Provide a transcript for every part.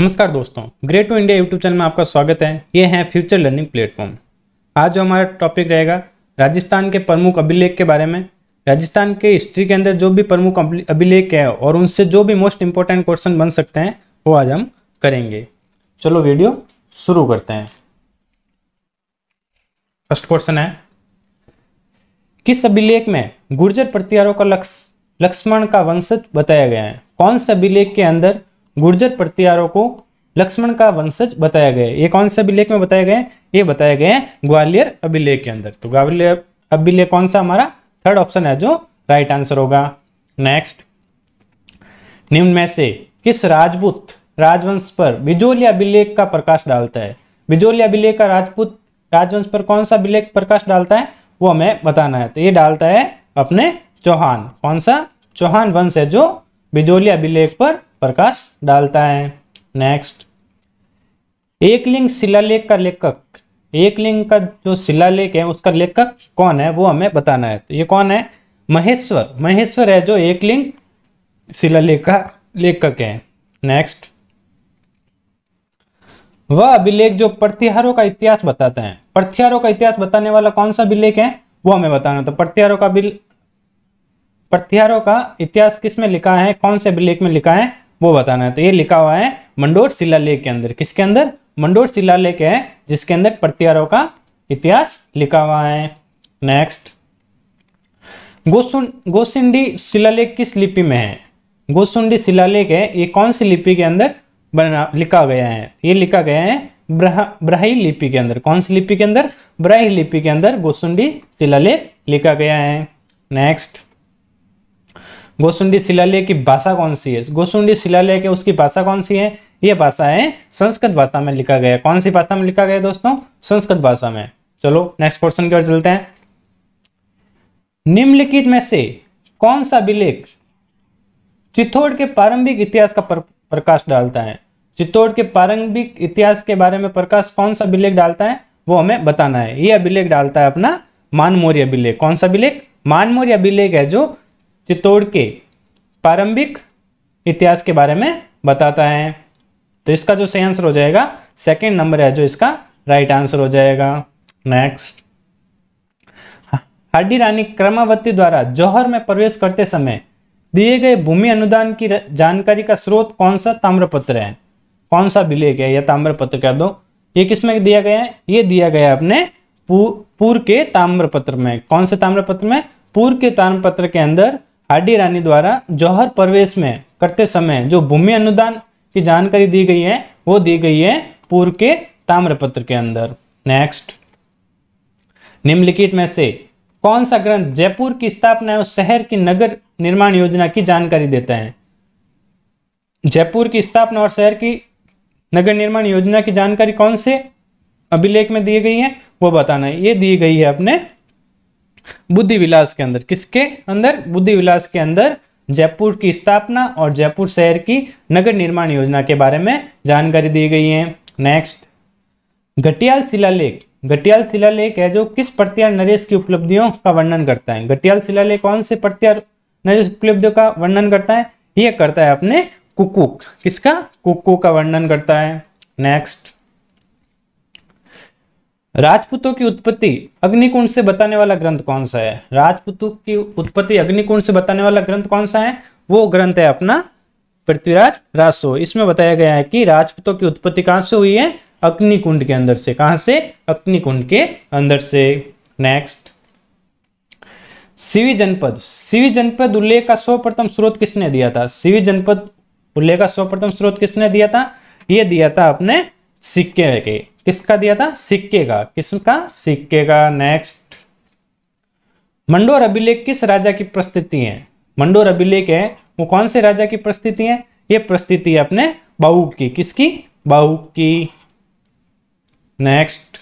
नमस्कार दोस्तों great to India YouTube channel में आपका स्वागत है ये है फ्यूचर लर्निंग प्लेटफॉर्म आज जो हमारा टॉपिक रहेगा राजस्थान के प्रमुख अभिलेख के बारे में राजस्थान के हिस्ट्री के अंदर जो भी प्रमुख अभिलेख है और उनसे जो भी मोस्ट इंपॉर्टेंट क्वेश्चन बन सकते हैं वो आज हम करेंगे चलो वीडियो शुरू करते हैं फर्स्ट क्वेश्चन है किस अभिलेख में गुर्जर प्रत्यारों का लक्ष्मण का वंशज बताया गया है कौन से अभिलेख के अंदर गुर्जर प्रत्यारों को लक्ष्मण का वंशज बताया गया ये कौन से अभिलेख में बताया गया ये बताया गया है ग्वालियर अभिलेख के अंदर तो ग्वालियर अभिलेख कौन सा हमारा थर्ड ऑप्शन है जो राइट आंसर होगा नेक्स्ट निम्न में से किस राजपूत राजवंश पर बिजोलिया अभिलेख का प्रकाश डालता है बिजोलिया अभिलेख का राजपूत राजवंश पर कौन सा अभिलेख प्रकाश डालता है वो हमें बताना है तो ये डालता है अपने चौहान कौन सा चौहान वंश है जो बिजोलिया अभिलेख पर प्रकाश डालता है नेक्स्ट एकलिंग शिलालेख का लेखक एकलिंग का जो शिलालेख है उसका लेखक कौन है वो हमें बताना है तो ये कौन है महेश्वर महेश्वर है जो एकलिंग शिलालेख का लेखक है नेक्स्ट वह अभिलेख जो प्रत्यारों का इतिहास बताते हैं प्रत्यारों का इतिहास बताने वाला कौन सा अभिलेख है वो हमें बताना तो प्रत्यारों का बिल प्रत्यारों का इतिहास किसमें लिखा है कौन से अभिलेख में लिखा है वो बताना है तो ये लिखा हुआ है मंडोर शिलालेख के अंदर किसके अंदर मंडोर शिलालेख है जिसके अंदर प्रत्यारोह का इतिहास लिखा हुआ है नेक्स्ट गोसुंडी गोसिंडी शिलालेख किस लिपि में है गोसुंडी शिलालेख है ये कौन सी लिपि के अंदर बना लिखा गया है ये लिखा गया है ब्रह ब्राही लिपि के अंदर कौन सी लिपि के अंदर ब्राही लिपि के अंदर गोसुंडी शिलालेख लिखा गया है नेक्स्ट गोसुंडी शिलालेख की भाषा कौन सी है गोसुंडी शिलालेख है उसकी भाषा कौन सी है यह भाषा है संस्कृत भाषा में लिखा गया कौन सी भाषा में लिखा गया दोस्तों संस्कृत भाषा में चलो नेक्स्ट क्वेश्चन की ओर चलते हैं निम्नलिखित में से कौन सा विलेख चित्तौड़ के प्रारंभिक इतिहास का प्रकाश डालता है चित्तौड़ के प्रारंभिक इतिहास के बारे में प्रकाश कौन सा विलेख डालता है वो हमें बताना है यह अभिलेख डालता है अपना मानमौर्य अभिलेख कौन सा अभिलेख मानमौर्य अभिलेख है जो चित्तौड़ के प्रारंभिक इतिहास के बारे में बताता है तो इसका जो सही आंसर हो जाएगा सेकंड नंबर है जो इसका राइट आंसर हो जाएगा नेक्स्ट हड्डी रानी क्रमावती द्वारा जौहर में प्रवेश करते समय दिए गए भूमि अनुदान की जानकारी का स्रोत कौन सा ताम्रपत्र है कौन सा विलेख है या ताम्रपत्र कह दो ये किसमें दिया गया है ये दिया गया है अपने पूर के ताम्रपत्र में कौन से ताम्रपत्र में पूर्व के ताम्रपत्र के अंदर आर डी रानी द्वारा जौहर प्रवेश में करते समय जो भूमि अनुदान की जानकारी दी गई है वो दी गई है पूर्व के ताम्रपत्र के अंदर नेक्स्ट निम्नलिखित में से कौन सा ग्रंथ जयपुर की स्थापना और शहर की नगर निर्माण योजना की जानकारी देता है जयपुर की स्थापना और शहर की नगर निर्माण योजना की जानकारी कौन से अभिलेख में दी गई है वो बताना है ये दी गई है अपने बुद्धि विलास के अंदर किसके अंदर बुद्धि विलास के अंदर जयपुर की स्थापना और जयपुर शहर की नगर निर्माण योजना के बारे में जानकारी दी गई है नेक्स्ट घटियाल शिलालेख घटियाल शिलालेख है जो किस प्रत्यार नरेश की उपलब्धियों का वर्णन करता है घटियाल शिलालेख कौन से प्रत्यार नरेश उपलब्धियों का वर्णन करता है यह करता है अपने कुकुक किसका कुकू का वर्णन करता है नेक्स्ट राजपूतों की उत्पत्ति अग्निकुंड से बताने वाला ग्रंथ कौन सा है राजपूतों की उत्पत्ति अग्निकुंड से बताने वाला ग्रंथ कौन सा है वो ग्रंथ है अपना पृथ्वीराज रासो इसमें बताया गया है कि राजपूतों की उत्पत्ति कहां से हुई है अग्निकुंड के अंदर से कहां से अग्निकुंड के अंदर से नेक्स्ट शिवी जनपद शिवी जनपद उल्लेख का सर्वप्रथम स्रोत किसने दिया था शिवी जनपद उल्लेख का सर्वप्रथम स्रोत किसने दिया था यह दिया था अपने सिक्के के किसका दिया था सिक्के का किसका सिक्के का नेक्स्ट मंडोर अभिलेख किस राजा की प्रस्तुति है मंडोर अभिलेख है वो कौन से राजा की प्रस्तुति है ये प्रस्तुति है अपने बाहू की किसकी बाहू की नेक्स्ट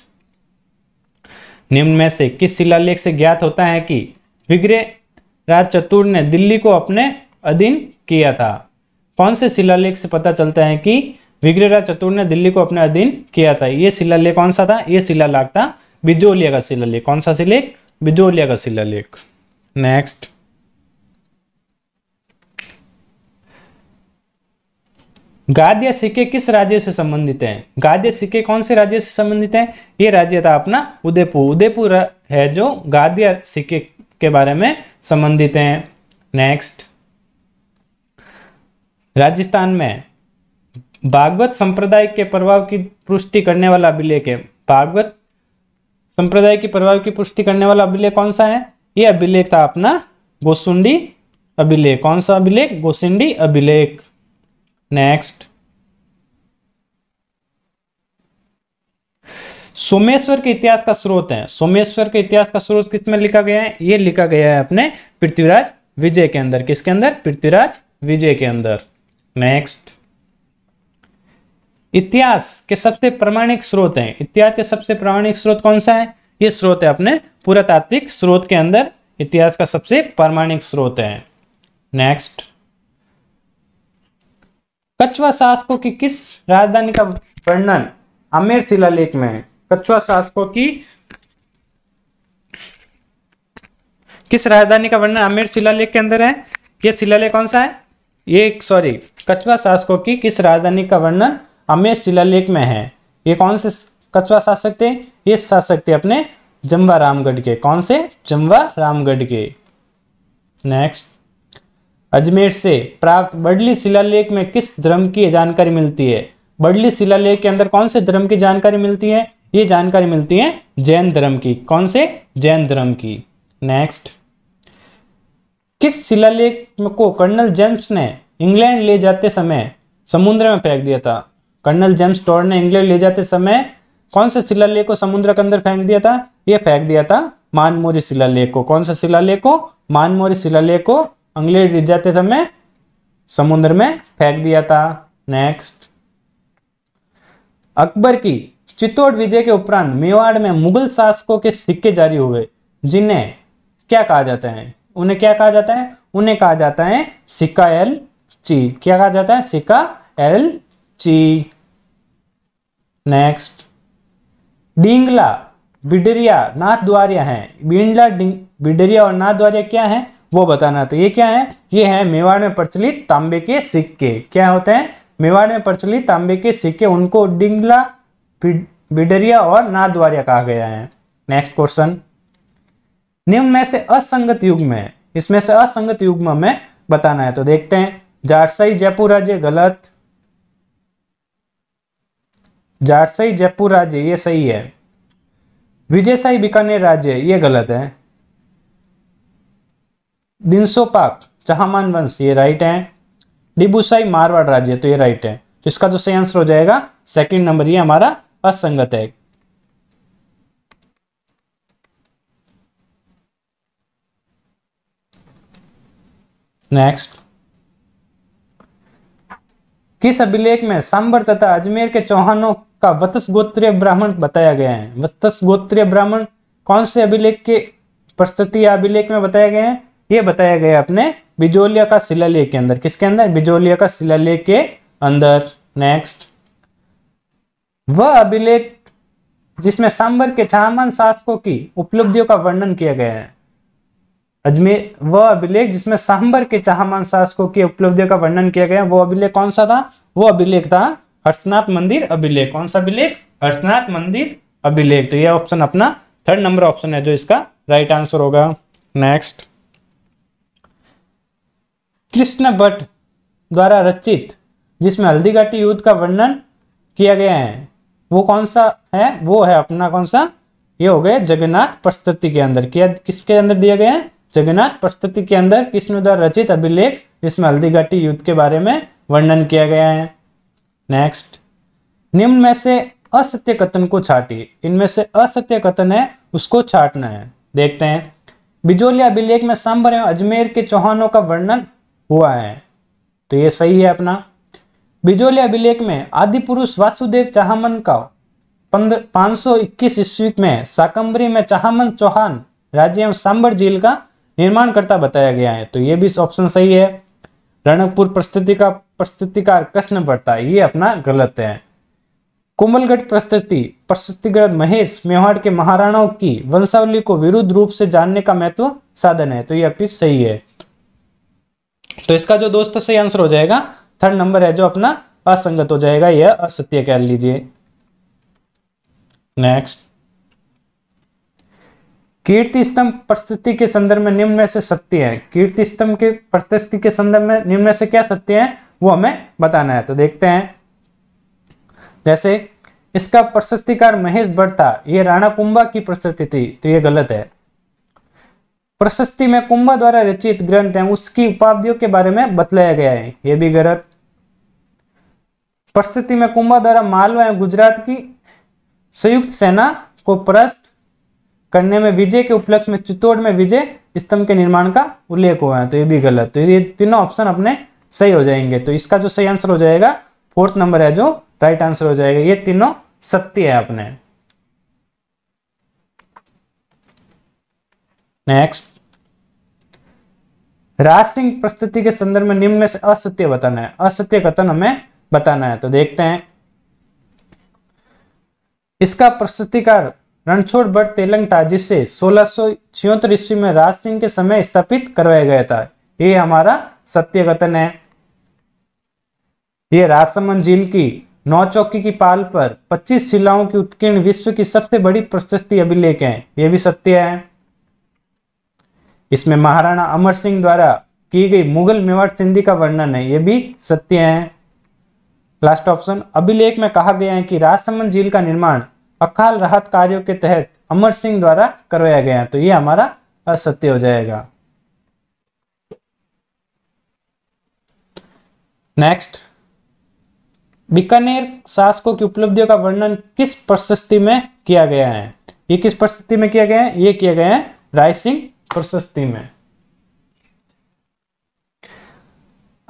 निम्न में से किस शिलालेख से ज्ञात होता है कि विग्रह राज चतुर ने दिल्ली को अपने अधीन किया था कौन से शिलालेख से पता चलता है कि विग्रहराज चतुर ने दिल्ली को अपने अधीन किया था ये शिला कौन सा था ये लाख था बिजोलिया का शिला कौन सा शिलेख बिजोलिया का शिला नेक्स्ट गाद्य सिक्के किस राज्य से संबंधित हैं गाद्य सिक्के कौन से राज्य से संबंधित हैं ये राज्य था अपना उदयपुर उदयपुर है जो गाद्य सिक्के के बारे में संबंधित हैं नेक्स्ट राजस्थान में भागवत संप्रदाय के प्रभाव की पुष्टि करने वाला अभिलेख है भागवत संप्रदाय के प्रभाव की पुष्टि करने वाला अभिलेख कौन सा है यह अभिलेख था अपना गोसुंडी अभिलेख कौन सा अभिलेख गोसुंडी अभिलेख नेक्स्ट सोमेश्वर के इतिहास का स्रोत है सोमेश्वर के इतिहास का स्रोत किस में लिखा गया है यह लिखा गया है अपने पृथ्वीराज विजय के अंदर किसके अंदर पृथ्वीराज विजय के अंदर नेक्स्ट इतिहास के सबसे प्रमाणिक स्रोत हैं इतिहास के सबसे प्रमाणिक स्रोत कौन सा है ये स्रोत है अपने पुरातात्विक स्रोत के अंदर इतिहास का सबसे प्रमाणिक स्रोत है नेक्स्ट कछवा शासकों की किस राजधानी का वर्णन आमेर शिलालेख में है कछवा शासकों की किस राजधानी का वर्णन आमेर शिलालेख के अंदर है यह शिलालेख कौन सा है ये सॉरी कछवा शासकों की किस राजधानी का वर्णन अम्य शिलालेख में है ये कौन से कछुआ शासक थे ये शासक थे अपने जम्वा रामगढ़ के कौन से जम्वा रामगढ़ के नेक्स्ट अजमेर से प्राप्त बडली शिलालेख में किस धर्म की जानकारी मिलती है बडली शिलालेख के अंदर कौन से धर्म की जानकारी मिलती है ये जानकारी मिलती है जैन धर्म की कौन से जैन धर्म की नेक्स्ट किस शिलालेख को कर्नल जेम्स ने इंग्लैंड ले जाते समय समुद्र में फेंक दिया था कर्नल जेम्स टॉर ने इंग्लैंड ले जाते समय कौन से शिलालेख को समुद्र के अंदर फेंक दिया था ये फेंक दिया था मानमोरी शिलालेख को कौन सा शिलालेख को मानमोरी शिलालेख को अंग्लैंड ले जाते समय समुद्र में फेंक दिया था नेक्स्ट अकबर की चित्तौड़ विजय के उपरांत मेवाड़ में मुगल शासकों के सिक्के जारी हुए जिन्हें क्या कहा जाता है उन्हें क्या कहा जाता है उन्हें कहा जाता है सिक्का एल ची क्या कहा जाता है सिक्का एल ची नेक्स्ट डिंगला बिडरिया द्वारिया है बिंडला बिडरिया और नाथ द्वारिया क्या है वो बताना तो ये क्या है ये है मेवाड़ में प्रचलित तांबे के सिक्के क्या होते हैं मेवाड़ में प्रचलित तांबे के सिक्के उनको डिंगला बिडरिया और द्वारिया कहा गया है नेक्स्ट क्वेश्चन निम्न में से असंगत युग में इसमें से असंगत युग्म में बताना है तो देखते हैं जारसई जयपुर राज्य गलत झारसई जयपुर राज्य ये सही है विजयसाई बीकानेर राज्य ये गलत है दिनसो पाक चहामान वंश ये राइट है डिबूसाई मारवाड़ राज्य तो ये राइट है तो इसका जो सही आंसर हो जाएगा सेकंड नंबर ये हमारा असंगत है नेक्स्ट किस अभिलेख में सांबर तथा अजमेर के चौहानों का वत्स गोत्रीय ब्राह्मण बताया गया है वत्स गोत्रीय ब्राह्मण कौन से अभिलेख के प्रस्तुति अभिलेख में बताया गया है ये बताया गया अपने बिजोलिया का शिलालेख के अंदर किसके अंदर बिजोलिया का शिलालेख के अंदर नेक्स्ट वह अभिलेख जिसमें सांबर के चाहमान शासकों की उपलब्धियों का वर्णन किया गया है अजमेर वह अभिलेख जिसमें सांबर के चाहमान शासकों की उपलब्धियों का वर्णन किया गया वो अभिलेख कौन सा था वो अभिलेख था हर्षनाथ मंदिर अभिलेख कौन सा अभिलेख हर्षनाथ मंदिर अभिलेख तो यह ऑप्शन अपना थर्ड नंबर ऑप्शन है जो इसका राइट आंसर होगा नेक्स्ट कृष्ण भट्ट द्वारा रचित जिसमें हल्दीघाटी युद्ध का वर्णन किया गया है वो कौन सा है वो है अपना कौन सा ये हो गया जगन्नाथ प्रस्तुति के अंदर किया किसके अंदर दिया गया है जगन्नाथ प्रस्तुति के अंदर कृष्ण द्वारा रचित अभिलेख जिसमें हल्दीघाटी युद्ध के बारे में वर्णन किया गया है नेक्स्ट निम्न में से असत्य कथन को छाटिए इनमें से असत्य कथन है उसको छाटना है देखते हैं बिजोलिया अभिलेख में सांबर एवं अजमेर के चौहानों का वर्णन हुआ है तो ये सही है अपना बिजोलिया अभिलेख में आदि पुरुष वासुदेव चाहमन का पंद्रह पांच सौ इक्कीस ईस्वी में साकंबरी में चाहमन चौहान राज्य एवं सांबर झील का निर्माण करता बताया गया है तो ये भी ऑप्शन सही है रणकपुर प्रस्तुति का प्रस्तुतिकार कृष्ण पड़ता है ये अपना गलत है कुमलगढ़ प्रस्तुति प्रस्तुतिगढ़ महेश मेवाड़ के महाराणाओं की वंशावली को विरुद्ध रूप से जानने का महत्व साधन है तो ये आपकी सही है तो इसका जो दोस्त सही आंसर हो जाएगा थर्ड नंबर है जो अपना असंगत हो जाएगा यह असत्य कह लीजिए नेक्स्ट कीर्ति स्तंभ प्रस्तुति के संदर्भ में निम्न में से सत्य है कीर्ति स्तंभ के प्रस्तुति के संदर्भ में निम्न में से क्या सत्य है वो हमें बताना है तो देखते हैं जैसे इसका प्रशस्तिकार महेश भट्ट था ये राणा कुंभा की प्रशस्ति थी तो ये गलत है प्रशस्ति में कुंभा द्वारा रचित ग्रंथ है उसकी उपाधियों के बारे में बतलाया गया है यह भी गलत प्रस्तुति में कुंभा द्वारा मालवा एवं गुजरात की संयुक्त सेना को परस्त करने में विजय के उपलक्ष्य में चित्तौड़ में विजय स्तंभ के निर्माण का उल्लेख हुआ है तो ये भी गलत तो ये तीनों ऑप्शन अपने सही हो जाएंगे तो इसका जो सही आंसर हो जाएगा फोर्थ नंबर है जो राइट आंसर हो जाएगा ये तीनों सत्य है अपने नेक्स्ट सिंह प्रस्तुति के संदर्भ में निम्न में से असत्य बताना है असत्य कथन हमें बताना है तो देखते हैं इसका प्रस्तुतिकार रणछोड़ भट्ट तेलंग था जिसे सोलह ईस्वी में राज सिंह के समय स्थापित करवाया गया था ये हमारा सत्यवतन है ये राजसमंद झील की नौ चौकी की पाल पर 25 शिलाओं की उत्कीर्ण विश्व की सबसे बड़ी प्रशस्ति अभिलेख है यह भी सत्य है इसमें महाराणा अमर सिंह द्वारा की गई मुगल मेवाड़ सिंधी का वर्णन है यह भी सत्य है लास्ट ऑप्शन अभिलेख में कहा गया है कि राजसमंद झील का निर्माण अकाल राहत कार्यों के तहत अमर सिंह द्वारा करवाया गया तो ये हमारा असत्य हो जाएगा नेक्स्ट बीकानेर शासकों की उपलब्धियों का वर्णन किस प्रशस्ति में किया गया है ये किस प्रशस्ति में किया गया है ये किया गया है रायसिंह प्रशस्ति में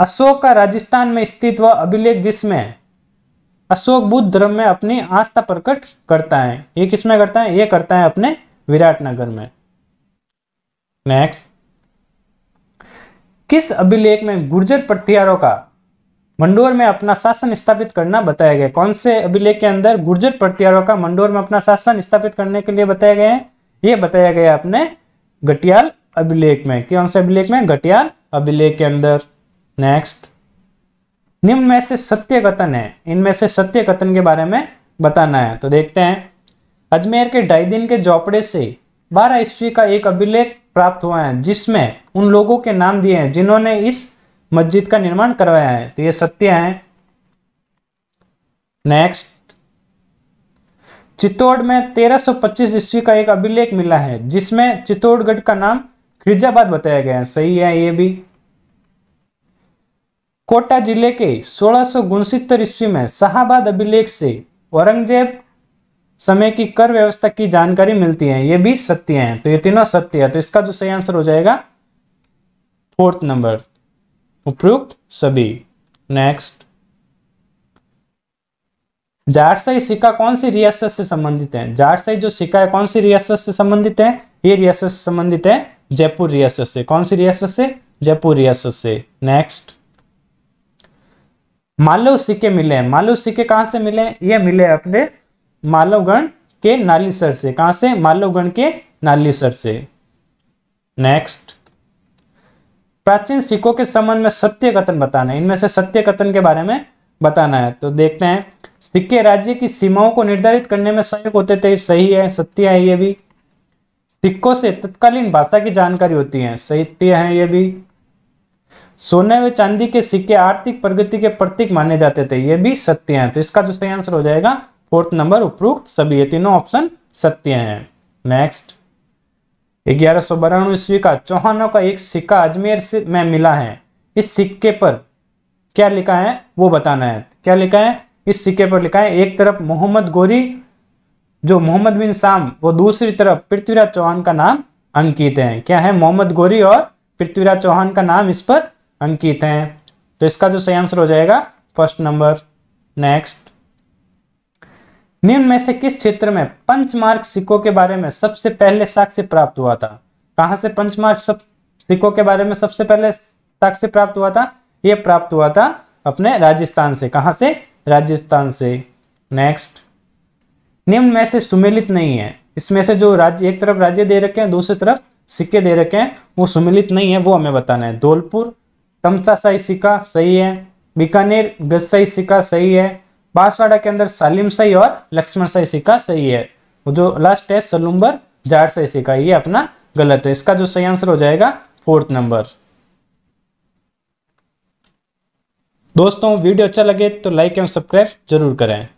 अशोक का राजस्थान में स्थित वह अभिलेख जिसमें अशोक बुद्ध धर्म में अपनी आस्था प्रकट करता है ये किसमें करता है ये करता है अपने विराटनगर में नेक्स्ट किस अभिलेख में गुर्जर प्रत्यारों का मंडोर में अपना शासन स्थापित करना बताया गया कौन से अभिलेख के अंदर गुर्जर प्रत्यारोह का मंडोर में अपना शासन स्थापित करने के लिए बताया गया है ये बताया गया अपने घटियाल अभिलेख में कौन से अभिलेख में घटियाल अभिलेख के अंदर नेक्स्ट निम्न में से सत्य कथन है इनमें से सत्य कथन के बारे में बताना है तो देखते हैं अजमेर के ढाई दिन के जोपड़े से बारह ईस्वी का एक अभिलेख प्राप्त हुआ है जिसमें उन लोगों के नाम दिए हैं जिन्होंने इस मस्जिद का निर्माण करवाया है तो ये सत्य है नेक्स्ट चित्तौड़ में 1325 ईस्वी का एक अभिलेख मिला है जिसमें चित्तौड़गढ़ का नाम खिजाबाद बताया गया है सही है ये भी कोटा जिले के सोलह ईस्वी में शाहबाद अभिलेख से औरंगजेब समय की कर व्यवस्था की जानकारी मिलती है ये भी सत्य है तो ये तीनों सत्य है तो इसका जो सही आंसर हो जाएगा फोर्थ नंबर उपयुक्त सभी नेक्स्ट जाटसाई सिक्का कौन सी रियासत से संबंधित है जाटसाई जो सिक्का है कौन सी रियासत से संबंधित है ये रियासत से संबंधित है जयपुर रियासत से कौन सी रियासत से जयपुर रियासत से नेक्स्ट मालव सिक्के मिले हैं मालव सिक्के कहां से मिले हैं ये मिले अपने मालवगण के नालीसर से कहां से मालवगण के नालीसर से नेक्स्ट प्राचीन सिक्कों के संबंध में सत्य कथन बताना है इनमें से सत्य कथन के बारे में बताना है तो देखते हैं सिक्के राज्य की सीमाओं को निर्धारित करने में सहयोग होते थे सही है सत्य है ये भी सिक्कों से तत्कालीन भाषा की जानकारी होती है सत्य है ये भी सोने व चांदी के सिक्के आर्थिक प्रगति के प्रतीक माने जाते थे ये भी सत्य है तो इसका जो सही आंसर हो जाएगा फोर्थ नंबर उपरोक्त सभी ये तीनों ऑप्शन सत्य है नेक्स्ट ग्यारह सौ बारानवे ईस्वी का चौहानों का एक सिक्का अजमेर से में मिला है इस सिक्के पर क्या लिखा है वो बताना है क्या लिखा है इस सिक्के पर लिखा है एक तरफ मोहम्मद गोरी जो मोहम्मद बिन शाम वो दूसरी तरफ पृथ्वीराज चौहान का नाम अंकित है क्या है मोहम्मद गोरी और पृथ्वीराज चौहान का नाम इस पर अंकित है तो इसका जो सही आंसर हो जाएगा फर्स्ट नंबर नेक्स्ट निम्न में से किस क्षेत्र में पंचमार्क सिक्कों के बारे में सबसे पहले साक्ष्य प्राप्त हुआ था कहां से पंचमार्क सब सिक्कों के बारे में सबसे पहले साक्ष्य प्राप्त हुआ था यह प्राप्त हुआ था अपने राजस्थान से कहां से राजस्थान से नेक्स्ट निम्न में से सुमिलित नहीं है इसमें से जो राज्य एक तरफ राज्य दे रखे हैं दूसरी तरफ सिक्के दे रखे हैं वो सुमिलित नहीं है वो हमें बताना है धौलपुर तमसाशाही सिक्का सही है बीकानेर गस्साई सिक्का सही है बांसवाड़ा के अंदर सालिम सही और लक्ष्मण सही सिक्का सही है जो लास्ट है सलुम्बर जाट सही सिक्का ये अपना गलत है इसका जो सही आंसर हो जाएगा फोर्थ नंबर दोस्तों वीडियो अच्छा लगे तो लाइक एवं सब्सक्राइब जरूर करें